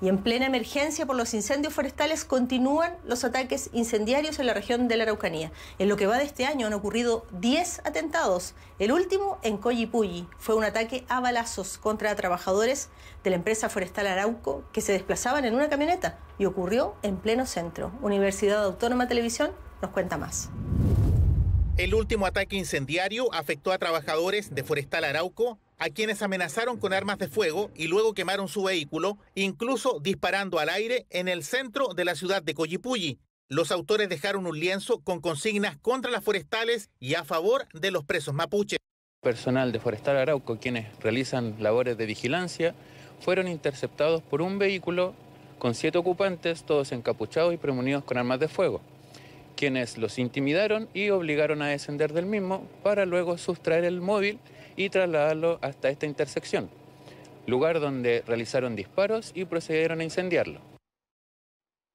Y en plena emergencia por los incendios forestales continúan los ataques incendiarios en la región de la Araucanía. En lo que va de este año han ocurrido 10 atentados. El último en Coyipulli fue un ataque a balazos contra trabajadores de la empresa forestal Arauco que se desplazaban en una camioneta y ocurrió en pleno centro. Universidad Autónoma Televisión nos cuenta más. El último ataque incendiario afectó a trabajadores de Forestal Arauco a quienes amenazaron con armas de fuego y luego quemaron su vehículo, incluso disparando al aire en el centro de la ciudad de Coyipulli. Los autores dejaron un lienzo con consignas contra las forestales y a favor de los presos mapuches. Personal de Forestal Arauco, quienes realizan labores de vigilancia, fueron interceptados por un vehículo con siete ocupantes, todos encapuchados y premunidos con armas de fuego quienes los intimidaron y obligaron a descender del mismo para luego sustraer el móvil y trasladarlo hasta esta intersección, lugar donde realizaron disparos y procedieron a incendiarlo.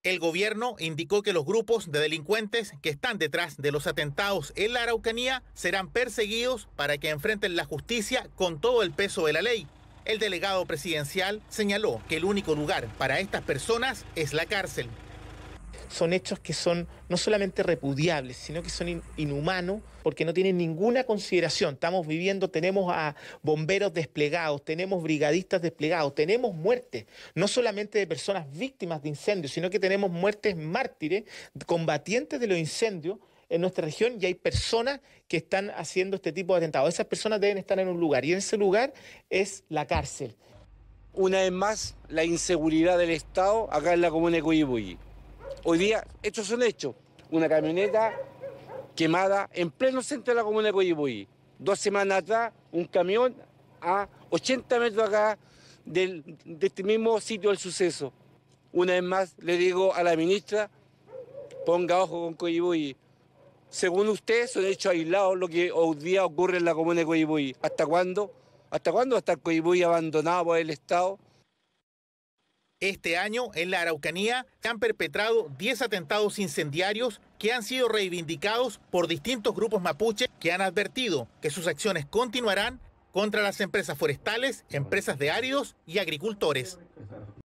El gobierno indicó que los grupos de delincuentes que están detrás de los atentados en la Araucanía serán perseguidos para que enfrenten la justicia con todo el peso de la ley. El delegado presidencial señaló que el único lugar para estas personas es la cárcel son hechos que son no solamente repudiables, sino que son inhumanos porque no tienen ninguna consideración. Estamos viviendo, tenemos a bomberos desplegados, tenemos brigadistas desplegados, tenemos muertes, no solamente de personas víctimas de incendios, sino que tenemos muertes mártires, combatientes de los incendios en nuestra región y hay personas que están haciendo este tipo de atentados. Esas personas deben estar en un lugar y en ese lugar es la cárcel. Una vez más, la inseguridad del Estado acá en la comuna de Cuyibuyi. Hoy día, estos son hechos. Una camioneta quemada en pleno centro de la comuna de Coyibuy. Dos semanas atrás, un camión a 80 metros acá de este mismo sitio del suceso. Una vez más, le digo a la ministra, ponga ojo con Coyibuy. Según usted, son hechos aislados lo que hoy día ocurre en la comuna de Coyibuy. ¿Hasta cuándo? ¿Hasta cuándo va a estar abandonado por el Estado? Este año, en la Araucanía, se han perpetrado 10 atentados incendiarios que han sido reivindicados por distintos grupos mapuche que han advertido que sus acciones continuarán contra las empresas forestales, empresas de áridos y agricultores.